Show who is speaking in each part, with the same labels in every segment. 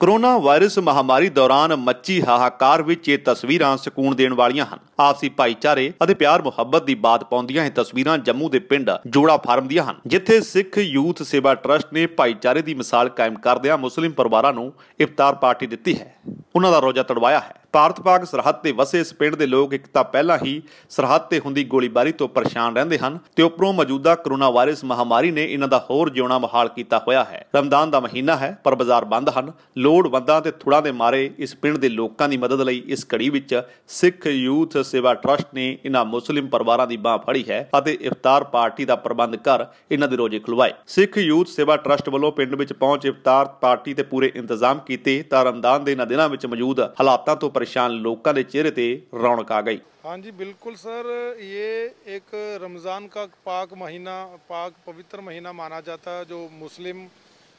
Speaker 1: corona virus ਮਹਾਮਾਰੀ ਦੌਰਾਨ ਮੱਚੀ ਹਾਹਾਕਾਰ ਵਿੱਚ ਇਹ ਤਸਵੀਰਾਂ ਸਕੂਨ ਦੇਣ ਵਾਲੀਆਂ ਹਨ ਆਪਸੀ ਭਾਈਚਾਰੇ ਅਤੇ ਪਿਆਰ ਮੁਹੱਬਤ ਦੀ ਬਾਤ ਪਾਉਂਦੀਆਂ ਇਹ ਤਸਵੀਰਾਂ ਜੰਮੂ ਦੇ ਪਿੰਡ ਜੋੜਾ ਫਾਰਮ ਦੀਆਂ ਹਨ ਜਿੱਥੇ ਸਿੱਖ ਯੂਥ ਸੇਵਾ ਟਰਸਟ ਨੇ ਭਾਈਚਾਰੇ ਦੀ ਮਿਸਾਲ ਕਾਇਮ ਕਰਦਿਆਂ ਮੁਸਲਿਮ ਪਰਿਵਾਰਾਂ ਨੂੰ ਇਫਤਾਰ ਪਾਰਟੀ ਦਿੱਤੀ ਹੈ ਉਹਨਾਂ ਦਾ ਰੋਜ਼ਾ ਤੜਵਾਇਆ ਹੈ ਭਾਰਤ-ਪਾਕ ਸਰਹੱਦ ਤੇ ਵਸੇ ਇਸ ਪਿੰਡ ਦੇ ਲੋਕ ਇੱਕ ਤਾਂ ਪਹਿਲਾਂ ਹੀ ਸਰਹੱਦ ਤੇ ਹੁੰਦੀ ਗੋਲੀਬਾਰੀ ਤੋਂ ਪਰੇਸ਼ਾਨ ਰਹਿੰਦੇ ਹਨ ਤੇ ਉਪਰੋਂ ਮੌਜੂਦਾ ਕਰੋਨਾ ਵਾਇਰਸ ਮਹਾਮਾਰੀ ਨੇ ਇਹਨਾਂ ਦਾ ਹੋਰ ਜਿਉਣਾ ਮਹਾਲ ਕੀਤਾ ਹੋਇਆ ਹੈ ਰਮਦਾਨ ਦਾ ਮਹੀਨਾ ਹੈ ਪਰ ਬਾਜ਼ਾਰ ਬੰਦ ਹਨ ਲੋੜਵੰਦਾਂ ਤੇ ਥੁੜਾਂ ਦੇ ਮਾਰੇ ਇਸ ਪਿੰਡ ਦੇ ਲੋਕਾਂ ਦੀ ਮਦਦ ਲਈ ਇਸ ਘੜੀ ਵਿੱਚ ਸਿੱਖ ਯੂਥ ਸੇਵਾ ਟਰਸਟ ਨੇ ਇਹਨਾਂ ਮੁਸਲਿਮ ਪਰਿਵਾਰਾਂ ਦੀ ਬਾਹ ਫੜੀ ਹੈ ਅਤੇ ਇਫਤਾਰ ਪਾਰਟੀ ਦਾ ਪ੍ਰਬੰਧ ਕਰ ਇਹਨਾਂ ਦੇ ਰੋਜ਼ੇ ਖੁਲਵਾਏ ਸਿੱਖ ਯੂਥ ਸੇਵਾ ਟਰਸਟ ਵੱਲੋਂ ਪਿੰਡ ਵਿੱਚ ਪਹੁੰਚ ਇਫਤਾਰ ਪਾਰਟੀ ਤੇ ਪੂਰੇ ਇੰਤਜ਼ਾਮ ਕੀਤੇ ਤਾਂ ਰਮਦਾਨ ਦੇ ਇਹਨਾਂ ਦਿਨਾਂ ਵਿੱਚ ਮੌਜੂਦ ਹਾਲਾਤਾਂ ਤੋਂ लोगों के चेहरे पर रौनक आ गई
Speaker 2: हाँ जी बिल्कुल सर ये एक रमज़ान का पाक महीना पाक पवित्र महीना माना जाता है जो मुस्लिम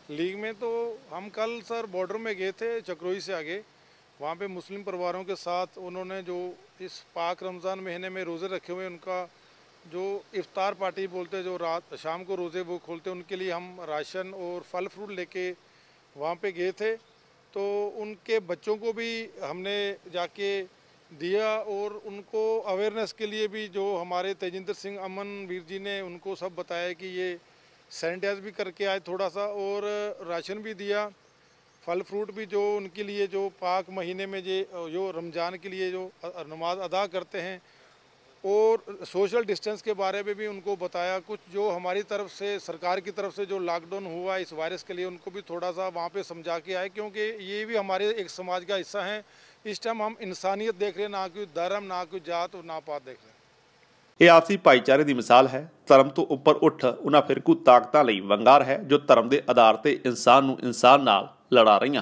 Speaker 2: लीग में तो हम कल सर बॉर्डर में गए थे चक्रोई से आगे वहाँ पे मुस्लिम परिवारों के साथ उन्होंने जो इस पाक रमज़ान महीने में रोज़े रखे हुए उनका जो इफ्तार पार्टी बोलते जो रात शाम को रोज़े वो खोलते उनके लिए हम राशन और फल फ्रूट लेके वहाँ पे गए थे तो उनके बच्चों को भी हमने जाके दिया और उनको अवेयरनेस के लिए भी जो हमारे तेजिंदर सिंह अमन वीर जी ने उनको सब बताया कि ये सैनिटाइज भी करके आए थोड़ा सा और राशन भी दिया फल फ्रूट भी जो उनके लिए जो पाक महीने में जो जो रमज़ान के लिए जो नमाज अदा करते हैं और सोशल डिस्टेंस के बारे में भी उनको बताया कुछ जो हमारी तरफ से सरकार की तरफ से जो लॉकडाउन हुआ इस वायरस के लिए उनको भी थोड़ा सा वहाँ पे समझा के आए क्योंकि ये भी हमारे एक समाज का हिस्सा है इस टाइम हम इंसानियत देख रहे हैं ना कोई धर्म ना कोई जात और ना पात देख रहे हैं
Speaker 1: ਇਹ ਆਪਸੀ ਭਾਈਚਾਰੇ ਦੀ ਮਿਸਾਲ ਹੈ ਧਰਮ ਤੋਂ ਉੱਪਰ ਉੱਠ ਉਹਨਾਂ ਫਿਰਕੂ ਤਾਕਤਾਂ ਲਈ ਵੰਗਾਰ ਹੈ ਜੋ ਧਰਮ ਦੇ ਆਧਾਰ ਤੇ ਇਨਸਾਨ ਨੂੰ ਇਨਸਾਨ ਨਾਲ ਲੜਾ ਰਹੀਆਂ